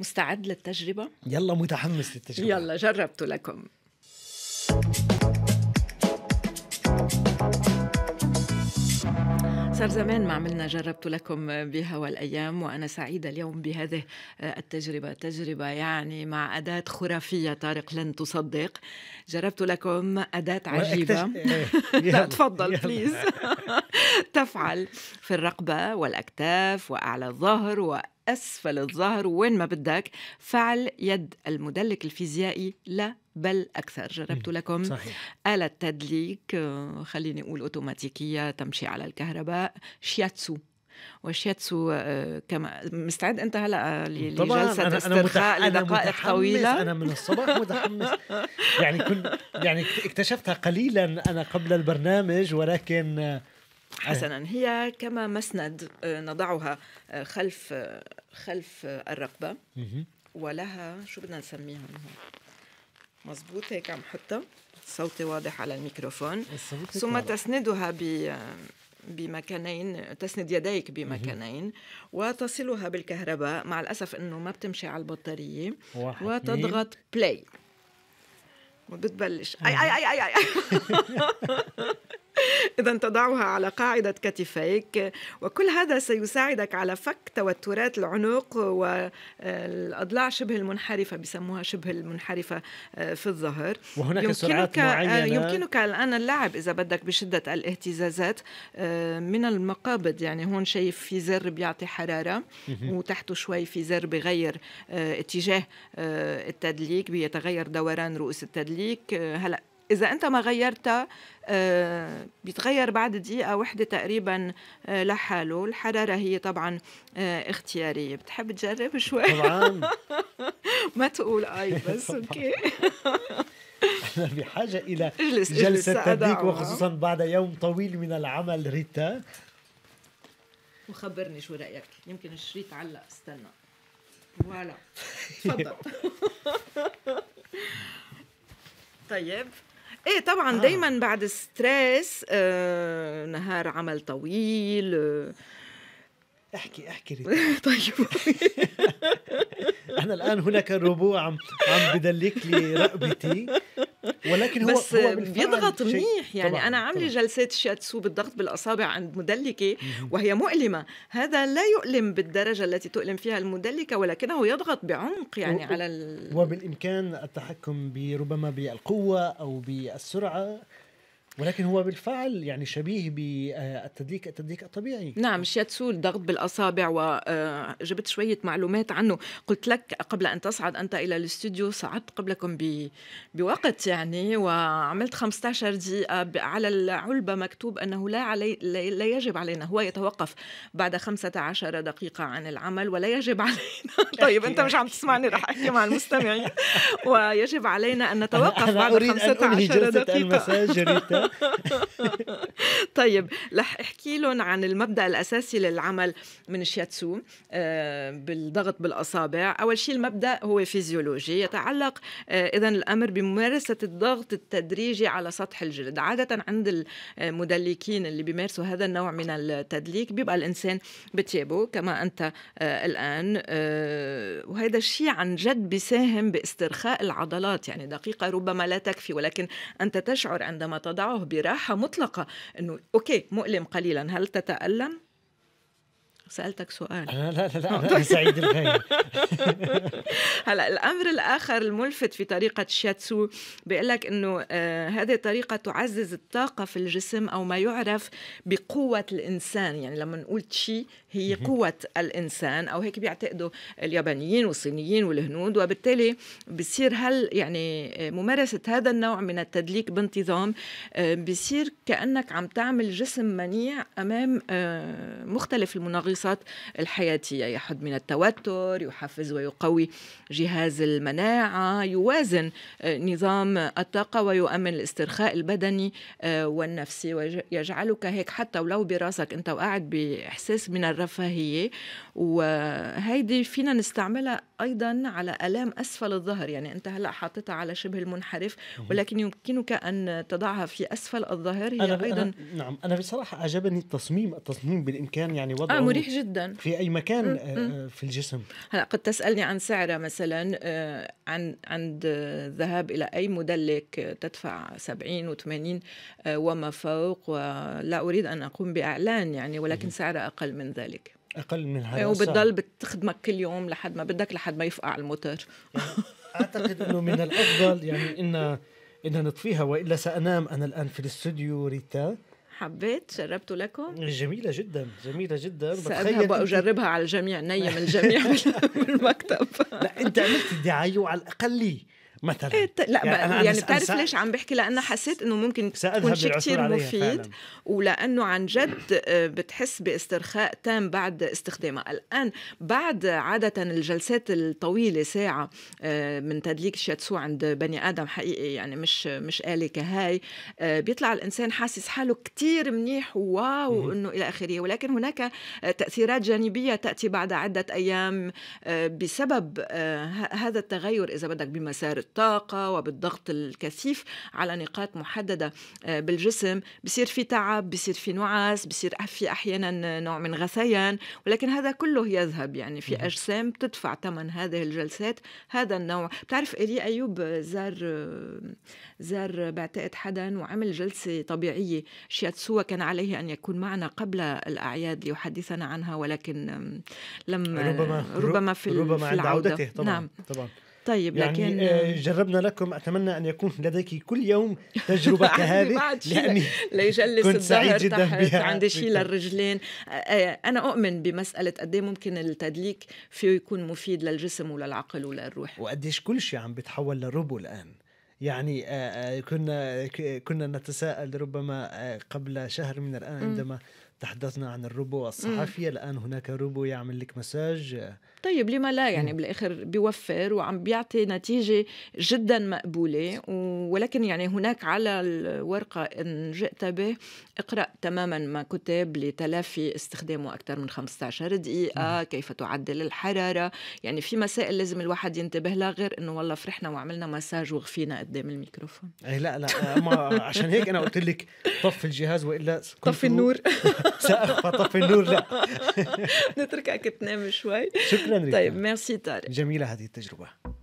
مستعد للتجربة؟ يلا متحمس للتجربة يلا جربت لكم صار زمان ما عملنا جربت لكم بهوى الأيام وأنا سعيدة اليوم بهذه التجربة تجربة يعني مع أداة خرافية طارق لن تصدق جربت لكم أداة عجيبة إيه. لا تفضل بليز تفعل في الرقبة والأكتاف وأعلى الظهر أسفل الظهر وين ما بدك فعل يد المدلك الفيزيائي لا بل أكثر جربت لكم صحيح. آلة تدليك آه، خليني أقول أوتوماتيكية تمشي على الكهرباء شياتسو وشياتسو آه، كما مستعد انت هلا لجلسه أنا استرخاء أنا لدقائق طويله انا من الصباح متحمس يعني كنت يعني اكتشفتها قليلا انا قبل البرنامج ولكن حسنا هي كما مسند آه، نضعها آه، خلف آه، خلف الرقبه ولها شو بدنا نسميها مضبوط هيك عم حطها صوتي واضح على الميكروفون ثم تسندها ب بمكانين تسند يديك بمكانين وتصلها بالكهرباء مع الأسف أنه ما بتمشي على البطارية وتضغط بلاي وبتبلش أي أي أي أي, أي. إذا تضعها على قاعدة كتفيك وكل هذا سيساعدك على فك توترات العنق والأضلاع آه، شبه المنحرفة بيسموها شبه المنحرفة آه، في الظهر وهناك سرعات آه، معينة يمكنك الآن اللعب إذا بدك بشدة الاهتزازات من المقابض يعني هون شايف في زر بيعطي حرارة وتحته شوي في زر بغير اتجاه التدليك بيتغير دوران رؤوس التدليك هلأ اذا انت ما غيرتها آه، بيتغير بعد دقيقة وحدة تقريبا آه، لحاله الحرارة هي طبعا آه، اختيارية بتحب تجرب شوي طبعا ما تقول اي بس اوكي أنا بحاجة الى اجلس جلسة تدريك وخصوصا بعد يوم طويل من العمل ريتا وخبرني شو رأيك يمكن الشريط علق استنى فوالا تفضل طيب ايه طبعا آه. دايما بعد ستريس آه نهار عمل طويل آه احكي احكي طيب انا الان هناك الربوع عم عم بدلك لي رقبتي ولكن هو بس هو بيضغط منيح يعني طبعًا انا عامله جلسات شياتسو بالضغط بالاصابع عند مدلكه وهي مؤلمه هذا لا يؤلم بالدرجه التي تؤلم فيها المدلكه ولكنه يضغط بعمق يعني و... على ال... وبالامكان التحكم بربما بالقوه او بالسرعه ولكن هو بالفعل يعني شبيه بالتدليك التدليك الطبيعي نعم شياتسو الضغط بالاصابع وجبت آه، شويه معلومات عنه قلت لك قبل ان تصعد انت الى الاستوديو صعدت قبلكم ب... بوقت يعني وعملت 15 دقيقه على العلبه مكتوب انه لا علي لا يجب علينا هو يتوقف بعد 15 دقيقه عن العمل ولا يجب علينا طيب انت مش عم تسمعني رح احكي مع المستمعين ويجب علينا ان نتوقف بعد 15 دقيقه طيب رح احكي لهم عن المبدا الاساسي للعمل من الشياتسو آه، بالضغط بالاصابع اول شيء المبدا هو فيزيولوجي يتعلق آه، اذا الامر بممارسه الضغط التدريجي على سطح الجلد عاده عند المدلكين آه، اللي بيمارسوا هذا النوع من التدليك بيبقى الانسان بتيابه كما انت الان وهذا الشيء عن جد بيساهم باسترخاء العضلات يعني دقيقه ربما لا تكفي ولكن انت تشعر عندما تضعه يتبعه براحه مطلقه انه اوكي مؤلم قليلا هل تتالم سألتك سؤال لا لا لا أنا سعيد الغاية هلا الأمر الآخر الملفت في طريقة شياتسو بيقول لك إنه آه هذه طريقة تعزز الطاقة في الجسم أو ما يعرف بقوة الإنسان يعني لما نقول تشي هي قوة الإنسان أو هيك بيعتقدوا اليابانيين والصينيين والهنود وبالتالي بصير هل يعني آه، ممارسة هذا النوع من التدليك بانتظام آه بصير كأنك عم تعمل جسم منيع أمام آه مختلف المناغيصات الفرصات الحياتية يحد من التوتر يحفز ويقوي جهاز المناعة يوازن آه، نظام الطاقة ويؤمن الاسترخاء البدني آه، والنفسي ويجعلك هيك حتى ولو براسك أنت وقاعد بإحساس من الرفاهية وهيدي فينا نستعملها أيضا على ألام أسفل الظهر يعني أنت هلأ حاطتها على شبه المنحرف ولكن يمكنك أن تضعها في أسفل الظهر هي أنا أيضا أنا نعم أنا بصراحة عجبني التصميم التصميم بالإمكان يعني وضعه آه صحيح جدا في اي مكان آه، آه، في الجسم هلا قد تسالني عن سعرها مثلا آه، عن عند الذهاب الى اي مدلك تدفع 70 و80 وما فوق ولا اريد ان اقوم باعلان يعني ولكن سعرها اقل من ذلك اقل من هذا وبتضل بتخدمك كل يوم لحد ما بدك لحد ما يفقع الموتور يعني اعتقد انه من الافضل يعني ان ان نطفيها والا سانام انا الان في الاستوديو ريتا حبيت شربته لكم جميله جدا جميله جدا بقى اجربها على الجميع نيم الجميع بالمكتب لا انت عملت دعايه وعلى الاقل لي مثلا إيه، لا يعني, أنا يعني بتعرف ليش عم بحكي لأنه حسيت أنه ممكن تكون شيء كثير مفيد ولأنه عن جد آه، بتحس باسترخاء تام بعد استخدامها الآن بعد عادة الجلسات الطويلة ساعة آه، من تدليك الشاتسو عند بني آدم حقيقي يعني مش مش آلة كهاي آه، بيطلع الإنسان حاسس حاله كثير منيح واو أنه إلى آخره ولكن هناك تأثيرات جانبية تأتي بعد عدة أيام بسبب هذا التغير إذا بدك بمسار بالطاقة وبالضغط الكثيف على نقاط محددة آه، بالجسم بصير في تعب بصير في نعاس بصير في أحيانا نوع من غثيان ولكن هذا كله يذهب يعني في أجسام تدفع ثمن هذه الجلسات هذا النوع بتعرف إيلي أيوب زار آه، زار بعتقد حدا وعمل جلسة طبيعية شياتسوا كان عليه أن يكون معنا قبل الأعياد ليحدثنا عنها ولكن لم ربما ربما في, ربما في العودة عودته طبعا نعم طبعا طيب يعني لكن آه، جربنا لكم اتمنى ان يكون لديك كل يوم تجربه كهذه لاني ليجلس كنت سعيد جدا بها عندي شيء للرجلين آه، آه، انا اؤمن بمساله قد إيه ممكن التدليك فيه يكون مفيد للجسم وللعقل وللروح وقديش كل شيء عم بيتحول لروبو الان يعني كنا كنا نتساءل ربما قبل شهر من الان عندما م. تحدثنا عن الروبو الصحفي الان هناك روبو يعمل لك مساج طيب لما لا يعني مم. بالاخر بيوفر وعم بيعطي نتيجه جدا مقبوله ولكن يعني هناك على الورقه ان جئت به اقرا تماما ما كتب لتلافي استخدامه اكثر من 15 دقيقه مم. كيف تعدل الحراره يعني في مسائل لازم الواحد ينتبه لها غير انه والله فرحنا وعملنا مساج وغفينا قدام الميكروفون اي لا لا ما عشان هيك انا قلت لك طفي الجهاز والا طفي النور سقف طفي النور لا نتركك تنام شوي شكرا ريكا. طيب ميرسي طارق جميله هذه التجربه